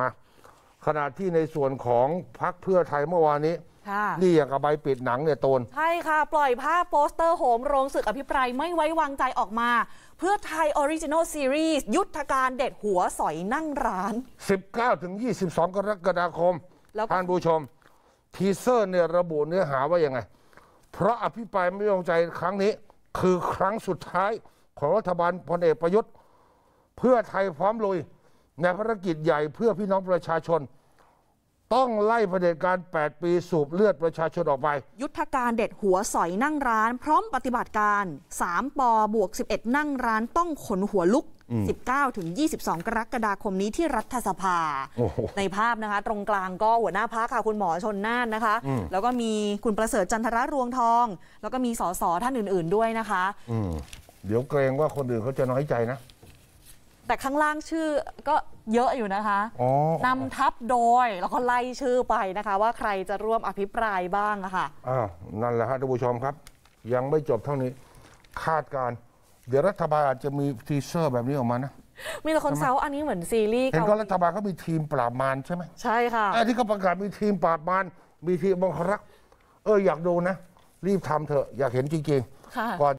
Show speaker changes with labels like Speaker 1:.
Speaker 1: มาขณะที่ในส่วนของพักเพื่อไทยเมื่อวานนี้นี่อย่างกับใบปิดหนังเนี่ยตน
Speaker 2: ใช่ค่ะ ปล่อยภาพโปสเตอร์โหมโรงศึกอภิปรายไม่ไว้วางใจออกมา เพื่อไทยออริจินอลซีรีส์ยุทธการเด็ดหัวสอยนั่งร้าน
Speaker 1: 19-22 กรกฎาคมท่านผู้ชมทีเซอร์เนี่ยระบุเนื้อหาว่ายังไง เพราะอภิปรายไม่ไว้วางใจครั้งนี้ คือครั้งสุดท้ายของรัฐบาลพลเอกประยุทธ์ เพื่อไทยพร้อมลุยในภารกิจใหญ่เพื่อพี่น้อ
Speaker 2: งประชาชน ต้องไล่เผด็จการ 8 ปีสูบเลือดประชาชนออกไป ยุทธการเด็ดหัวสอยนั่งร้าน พร้อมปฏิบัติการ 3ปอบวก 11 นั่งร้านต้องขนหัวลุก 19ถึง22 กรกฎาคมนี้ที่รัฐสภา ในภาพนะคะ ตรงกลางก็หัวหน้าพักค่ะ คุณหมอชนน่านนะคะ แล้วก็มีคุณประเสริฐจันทระรวงทอง แล้วก็มีสสท่านอื่น ๆด้วยนะคะ
Speaker 1: เดี๋ยวเกรงว่าคนอื่นเขาจะน้อยใจนะ
Speaker 2: แต่ข้างล่างชื่อก็เยอะอยู่นะคะ นำทับโดยแล้วก็ไล่ชื่อไปนะคะ ว่าใครจะร่วมอภิปรายบ้างค่ะ
Speaker 1: อ้าวนั่นแหละฮะท่านผู้ชมครับ ยังไม่จบเท่านี้คาดการ เดี๋ยวรัฐบาลอาจจะมีทีเซอร์แบบนี้ออกมานะ
Speaker 2: มีแต่คนเซาอันนี้เหมือนซีรีส์เห็นก็
Speaker 1: รัฐบาลเขามีทีมปราบมารใช่ไหมใช่ค่ะไอ้ที่เขาประกาศมีทีมปราบมารมีทีมบังคับเอออยากดูนะรีบทำเถอะอยากเห็นจริงๆก่อน